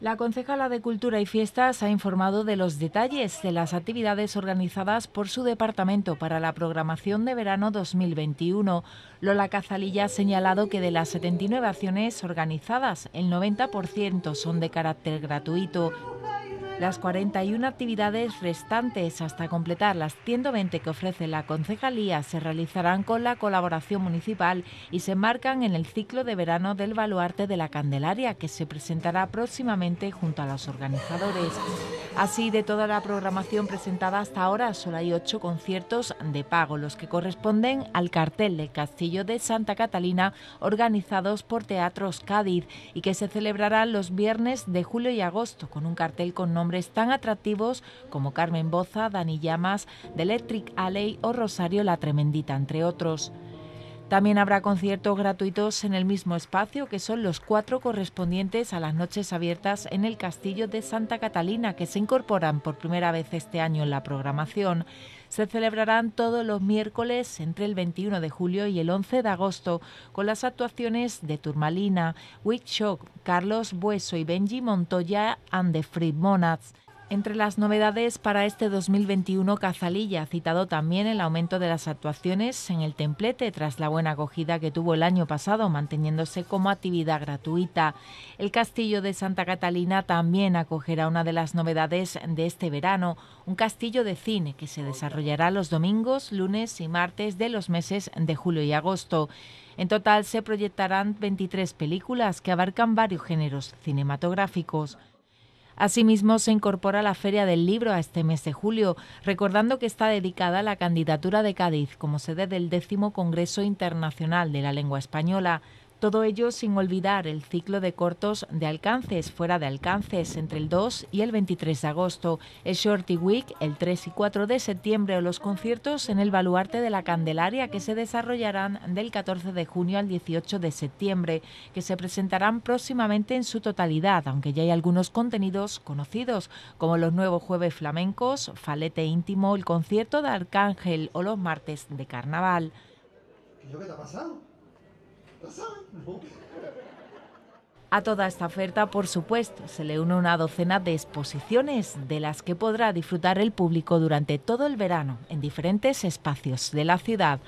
La concejala de Cultura y Fiestas ha informado de los detalles de las actividades organizadas por su departamento para la programación de verano 2021. Lola Cazalilla ha señalado que de las 79 acciones organizadas, el 90% son de carácter gratuito las 41 actividades restantes hasta completar las 120 que ofrece la concejalía se realizarán con la colaboración municipal y se marcan en el ciclo de verano del baluarte de la Candelaria que se presentará próximamente junto a los organizadores. Así, de toda la programación presentada hasta ahora, solo hay ocho conciertos de pago, los que corresponden al cartel del Castillo de Santa Catalina, organizados por Teatros Cádiz, y que se celebrarán los viernes de julio y agosto, con un cartel con nombres tan atractivos como Carmen Boza, Dani Llamas, The Electric Alley o Rosario La Tremendita, entre otros. También habrá conciertos gratuitos en el mismo espacio, que son los cuatro correspondientes a las noches abiertas en el Castillo de Santa Catalina, que se incorporan por primera vez este año en la programación. Se celebrarán todos los miércoles entre el 21 de julio y el 11 de agosto, con las actuaciones de Turmalina, Witch Shock, Carlos Bueso y Benji Montoya and the Free Monads. Entre las novedades para este 2021, Cazalilla ha citado también el aumento de las actuaciones en el templete tras la buena acogida que tuvo el año pasado, manteniéndose como actividad gratuita. El castillo de Santa Catalina también acogerá una de las novedades de este verano, un castillo de cine que se desarrollará los domingos, lunes y martes de los meses de julio y agosto. En total se proyectarán 23 películas que abarcan varios géneros cinematográficos. Asimismo, se incorpora la Feria del Libro a este mes de julio, recordando que está dedicada a la candidatura de Cádiz como sede del décimo Congreso Internacional de la Lengua Española. Todo ello sin olvidar el ciclo de cortos de alcances, fuera de alcances, entre el 2 y el 23 de agosto, el Shorty Week el 3 y 4 de septiembre o los conciertos en el Baluarte de la Candelaria que se desarrollarán del 14 de junio al 18 de septiembre, que se presentarán próximamente en su totalidad, aunque ya hay algunos contenidos conocidos, como los nuevos jueves flamencos, Falete Íntimo, el concierto de Arcángel o los martes de carnaval. A toda esta oferta, por supuesto, se le une una docena de exposiciones de las que podrá disfrutar el público durante todo el verano en diferentes espacios de la ciudad.